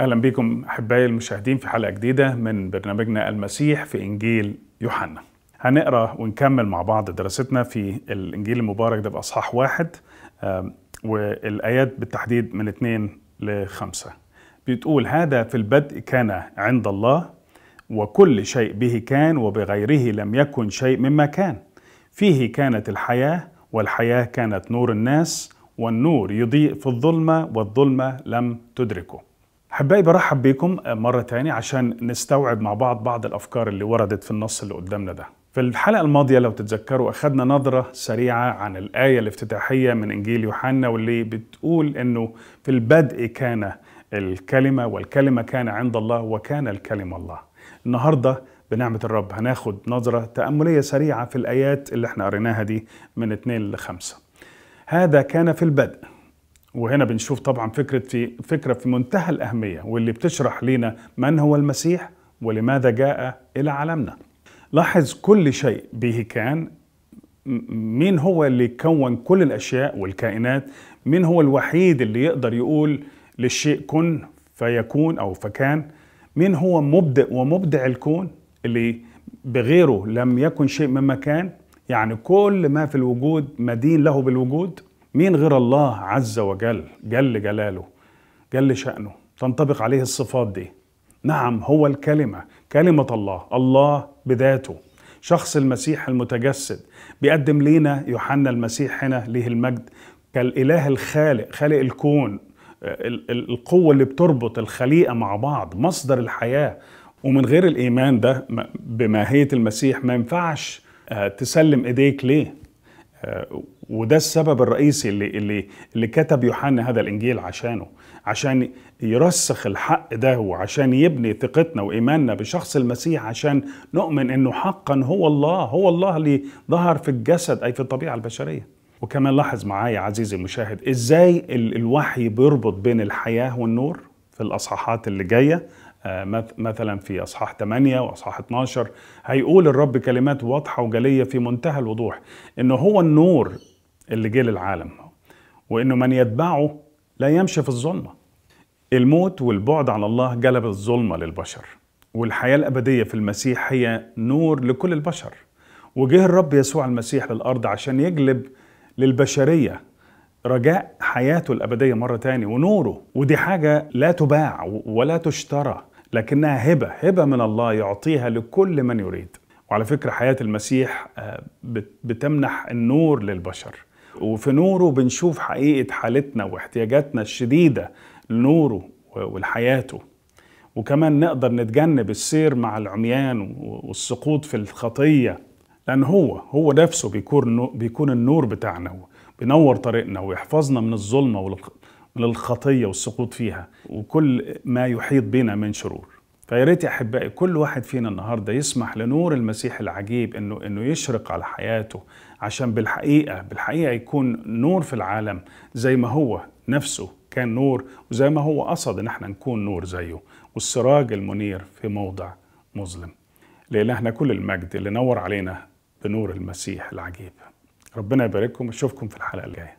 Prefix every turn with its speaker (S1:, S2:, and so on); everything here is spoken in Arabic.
S1: اهلا بكم احبائي المشاهدين في حلقه جديده من برنامجنا المسيح في انجيل يوحنا. هنقرا ونكمل مع بعض دراستنا في الانجيل المبارك ده باصحاح واحد والايات بالتحديد من اثنين لخمسه. بتقول هذا في البدء كان عند الله وكل شيء به كان وبغيره لم يكن شيء مما كان. فيه كانت الحياه والحياه كانت نور الناس والنور يضيء في الظلمه والظلمه لم تدركه. حبايبي برحب بيكم آه، مرة تاني عشان نستوعب مع بعض بعض الأفكار اللي وردت في النص اللي قدامنا ده في الحلقة الماضية لو تتذكروا أخذنا نظرة سريعة عن الآية الافتتاحية من إنجيل يوحنا واللي بتقول إنه في البدء كان الكلمة والكلمة كان عند الله وكان الكلمة الله النهاردة بنعمة الرب هناخد نظرة تأملية سريعة في الآيات اللي احنا قريناها دي من 2 ل 5 هذا كان في البدء وهنا بنشوف طبعا فكرة في فكرة في منتهى الأهمية واللي بتشرح لنا من هو المسيح ولماذا جاء إلى عالمنا لاحظ كل شيء به كان مين هو اللي كون كل الأشياء والكائنات مين هو الوحيد اللي يقدر يقول للشيء كن فيكون أو فكان مين هو مبدئ ومبدع الكون اللي بغيره لم يكن شيء مما كان يعني كل ما في الوجود مدين له بالوجود مين غير الله عز وجل جل جلاله جل شأنه تنطبق عليه الصفات دي نعم هو الكلمة كلمة الله الله بذاته شخص المسيح المتجسد بيقدم لينا يوحنا المسيح هنا ليه المجد كالإله الخالق خالق الكون القوة اللي بتربط الخليقة مع بعض مصدر الحياة ومن غير الإيمان ده بماهية المسيح ما ينفعش آه، تسلم إيديك ليه وده السبب الرئيسي اللي اللي اللي كتب يوحنا هذا الانجيل عشانه عشان يرسخ الحق ده وعشان يبني ثقتنا وايماننا بشخص المسيح عشان نؤمن انه حقا هو الله هو الله اللي ظهر في الجسد اي في الطبيعه البشريه وكمان لاحظ معايا عزيزي المشاهد ازاي الوحي بيربط بين الحياه والنور في الاصحاحات اللي جايه مثلا في اصحاح 8 واصحاح 12 هيقول الرب كلمات واضحه وجليه في منتهى الوضوح انه هو النور اللي جه للعالم وانه من يتبعه لا يمشي في الظلمه الموت والبعد عن الله جلب الظلمه للبشر والحياه الابديه في المسيح هي نور لكل البشر وجه الرب يسوع المسيح للارض عشان يجلب للبشريه رجاء حياته الابديه مره تاني ونوره ودي حاجه لا تباع ولا تشترى لكنها هبة هبة من الله يعطيها لكل من يريد وعلى فكرة حياة المسيح آه، بتمنح النور للبشر وفي نوره بنشوف حقيقة حالتنا واحتياجاتنا الشديدة لنوره ولحياته وكمان نقدر نتجنب السير مع العميان والسقوط في الخطية لأن هو هو نفسه بيكون بيكون النور بتاعنا بينور طريقنا ويحفظنا من الظلمة للخطية والسقوط فيها وكل ما يحيط بنا من شرور فيا ريت يا احبائي كل واحد فينا النهارده يسمح لنور المسيح العجيب انه انه يشرق على حياته عشان بالحقيقه بالحقيقه يكون نور في العالم زي ما هو نفسه كان نور وزي ما هو قصد ان احنا نكون نور زيه والسراج المنير في موضع مظلم. لإلهنا كل المجد اللي نور علينا بنور المسيح العجيب. ربنا يبارككم اشوفكم في الحلقه الجايه.